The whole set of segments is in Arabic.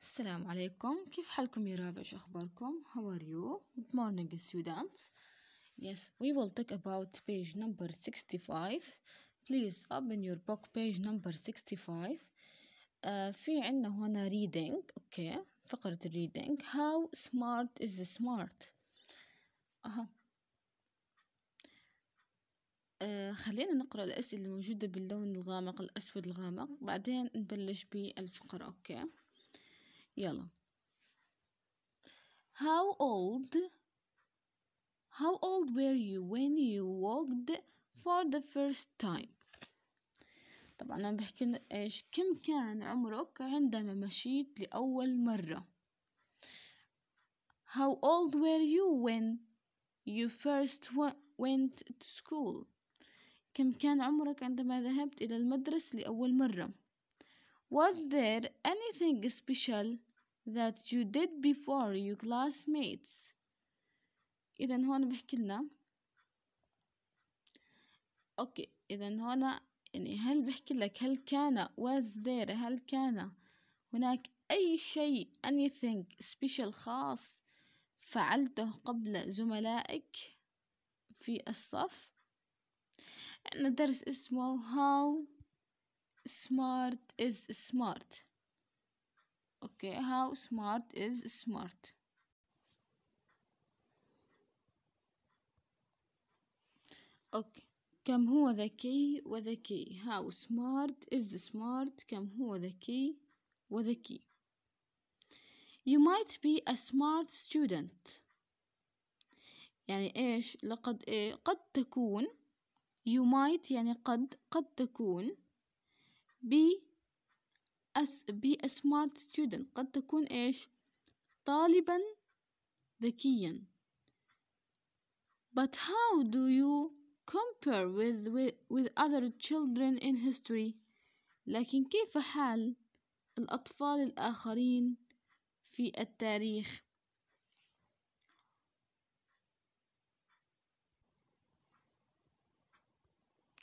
السلام عليكم كيف حالكم يا رابع شو أخباركم how are you good morning students yes we will talk about page number 65 please open your book page number 65 uh, في عنا هنا reading اوكي okay. فقرة reading how smart is smart أها uh, خلينا نقرأ الأسئلة الموجودة باللون الغامق الأسود الغامق بعدين نبلش بالفقرة أوكي يلا How old How old were you when you walked for the first time طبعا أنا بحكي إيش كم كان عمرك عندما مشيت لأول مرة How old were you when you first went to school كم كان عمرك عندما ذهبت إلى المدرسة لأول مرة Was there anything special that you did before your classmates إذا هون بحكي لنا أوكي إذا هون يعني هل بحكي لك هل كان was there هل كان هناك أي شيء anything special خاص فعلته قبل زملائك في الصف عندنا درس اسمه how smart is smart okay how smart is smart okay كم هو ذكي وذكي how smart is smart كم هو ذكي وذكي you might be a smart student يعني إيش لقد إيه قد تكون you might يعني قد قد تكون be أس be a smart student قد تكون إيش طالبا ذكيا but how do you compare with, with, with other children in history لكن كيف حال الأطفال الآخرين في التاريخ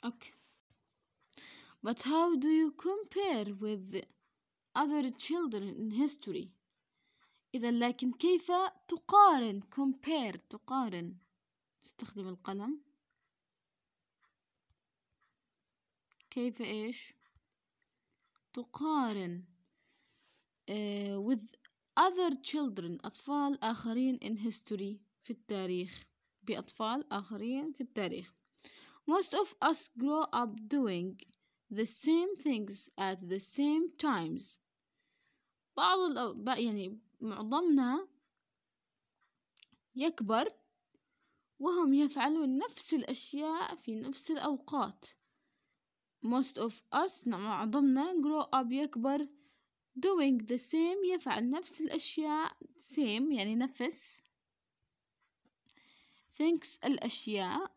Okay. But how do you compare with other children in history إذا لكن كيف تقارن compare تقارن استخدم القلم كيف إيش تقارن uh, with other children أطفال آخرين in history في التاريخ بأطفال آخرين في التاريخ Most of us grow up doing the same things at the same times بعض يعني معظمنا يكبر وهم يفعلون نفس الأشياء في نفس الأوقات most of us نعم، معظمنا grow up يكبر doing the same يفعل نفس الأشياء same يعني نفس thinks الأشياء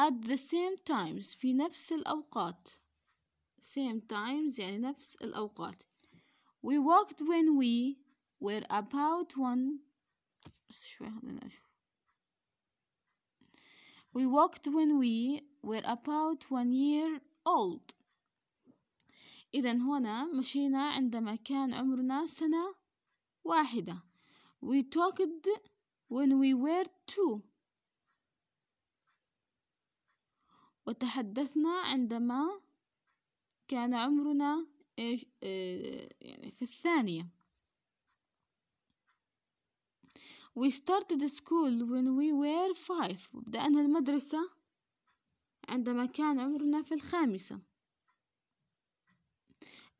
at the same times في نفس الأوقات same times يعني نفس الأوقات we walked when we were about one شوي خلينا أشوف we walked when we were about one year old إذا هنا مشينا عندما كان عمرنا سنة واحدة we talked when we were two وتحدثنا عندما كان عمرنا إيش آه، يعني في الثانية We started school when we were five وبدأنا المدرسة عندما كان عمرنا في الخامسة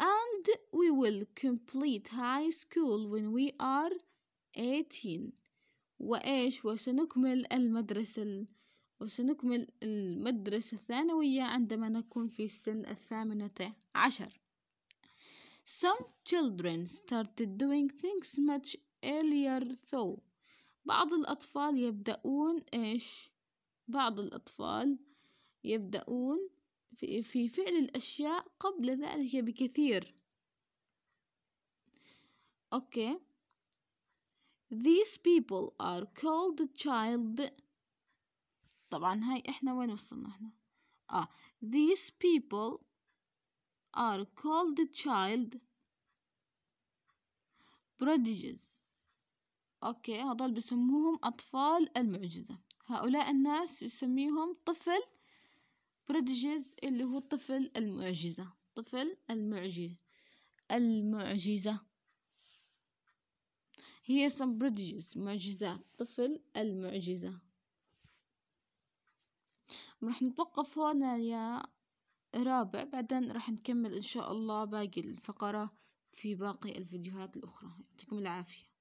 and we will complete high school when we are 18 وإيش وسنكمل المدرسة وسنكمل المدرسة الثانوية عندما نكون في سن الثامنة عشر Some children started doing things much earlier though بعض الأطفال يبدأون إيش بعض الأطفال يبدأون في, في فعل الأشياء قبل ذلك بكثير أوكي okay. These people are called child طبعا هاي احنا وين وصلنا احنا اه these people are called child prodigies اوكي هذول بسموهم اطفال المعجزة هؤلاء الناس يسميهم طفل prodigies اللي هو طفل المعجزة طفل المعجزة المعجزة هي some prodigies معجزات طفل المعجزة راح نتوقف هنا يا رابع بعدين راح نكمل إن شاء الله باقي الفقرة في باقي الفيديوهات الأخرى يعطيكم العافية